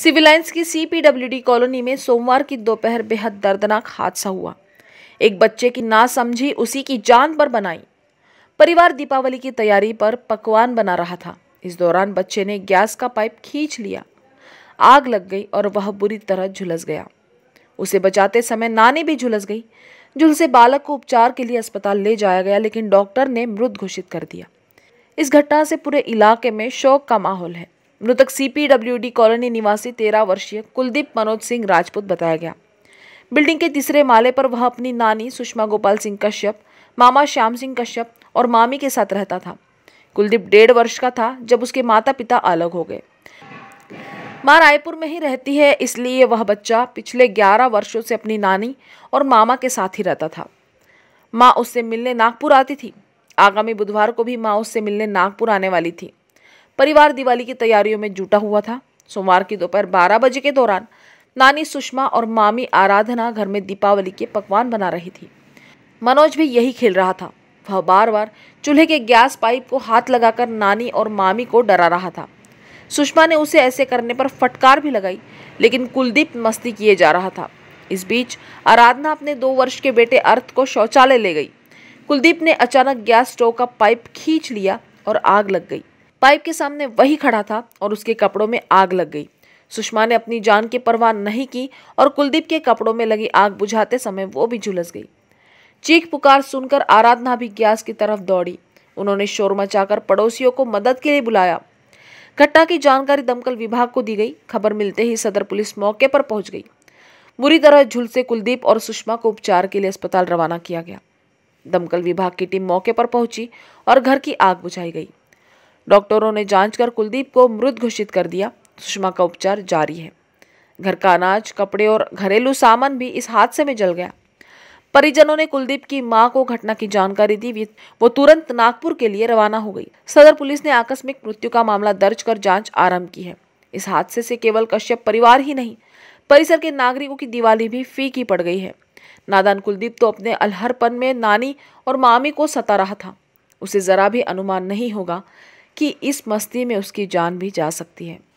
civil lines की CPWD colony में सोमवार की दोपहर बेहद दर्दनाक हादसा हुआ एक बच्चे की ना समझी उसी की जान पर बनाई परिवार दीपावली की तैयारी पर पकवान बना रहा था इस दौरान बच्चे ने गैस का पाइप खींच लिया आग लग गई और वह बुरी तरह झुलस गया उसे बचाते समय नानी भी झुलस गई झुलसे बालक को उपचार के लिए अस्पताल ले जाया गया लेकिन डॉक्टर ने मृत घोषित कर दिया इस घटना से पूरे इलाके में शोक का माहौल है मृतक सीपीडब्ल्यूडी कॉलोनी निवासी तेरह वर्षीय कुलदीप मनोज सिंह राजपूत बताया गया बिल्डिंग के तीसरे माले पर वह अपनी नानी सुषमा गोपाल सिंह कश्यप मामा श्याम सिंह कश्यप और मामी के साथ रहता था कुलदीप डेढ़ वर्ष का था जब उसके माता पिता अलग हो गए माँ रायपुर में ही रहती है इसलिए वह बच्चा पिछले 11 वर्षों से अपनी नानी और मामा के साथ ही रहता था माँ उससे मिलने नागपुर आती थी आगामी बुधवार को भी माँ उससे मिलने नागपुर आने वाली थी परिवार दिवाली की तैयारियों में जुटा हुआ था सोमवार की दोपहर बारह बजे के दौरान नानी सुषमा और मामी आराधना घर में दीपावली के पकवान बना रही थी मनोज भी यही खेल रहा था वह बार बार चूल्हे के गैस पाइप को हाथ लगाकर नानी और मामी को डरा रहा था सुषमा ने उसे ऐसे करने पर फटकार भी लगाई लेकिन कुलदीप मस्ती किए जा रहा था इस बीच आराधना अपने दो वर्ष के बेटे अर्थ को शौचालय ले गई कुलदीप ने अचानक गैस स्टोव का पाइप खींच लिया और आग लग गई पाइप के सामने वही खड़ा था और उसके कपड़ों में आग लग गई सुषमा ने अपनी जान की परवाह नहीं की और कुलदीप के कपड़ों में लगी आग बुझाते समय वो भी झुलस गई चीख पुकार सुनकर आराधना भी गैस की तरफ दौड़ी उन्होंने शोर मचाकर पड़ोसियों को मदद के लिए बुलाया घटना की जानकारी दमकल विभाग को दी गई खबर मिलते ही सदर पुलिस मौके पर पहुंच गई बुरी तरह झुलसे कुलदीप और सुषमा को उपचार के लिए अस्पताल रवाना किया गया दमकल विभाग की टीम मौके पर पहुंची और घर की आग बुझाई गई डॉक्टरों ने जांच कर कुलदीप को मृत घोषित कर दिया सुषमा का उपचार जारी है घर का अनाज कपड़े और घरेलू सामान भी इस हादसे में जल गया परिजनों ने कुलदीप की मां को घटना की जानकारी दी वो तुरंत नागपुर के लिए रवाना हो गई सदर पुलिस ने आकस्मिक मृत्यु का मामला दर्ज कर जांच आरंभ की है इस हादसे से केवल कश्यप परिवार ही नहीं परिसर के नागरिकों की दिवाली भी फीकी पड़ गई है नादान कुलदीप तो अपने अलहरपन में नानी और मामी को सता रहा था उसे जरा भी अनुमान नहीं होगा कि इस मस्ती में उसकी जान भी जा सकती है